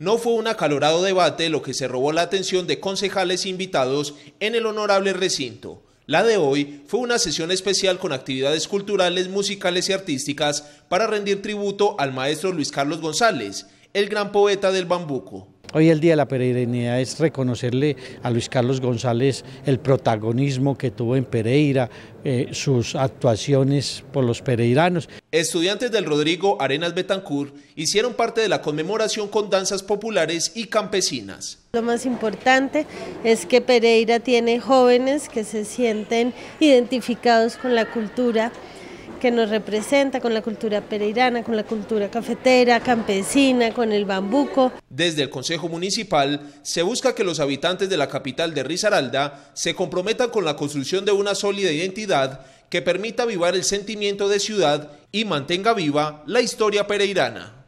No fue un acalorado debate lo que se robó la atención de concejales e invitados en el honorable recinto. La de hoy fue una sesión especial con actividades culturales, musicales y artísticas para rendir tributo al maestro Luis Carlos González, el gran poeta del bambuco. Hoy el Día de la Pereirinidad es reconocerle a Luis Carlos González el protagonismo que tuvo en Pereira, eh, sus actuaciones por los pereiranos. Estudiantes del Rodrigo Arenas Betancur hicieron parte de la conmemoración con danzas populares y campesinas. Lo más importante es que Pereira tiene jóvenes que se sienten identificados con la cultura que nos representa con la cultura pereirana, con la cultura cafetera, campesina, con el bambuco. Desde el Consejo Municipal se busca que los habitantes de la capital de Risaralda se comprometan con la construcción de una sólida identidad que permita avivar el sentimiento de ciudad y mantenga viva la historia pereirana.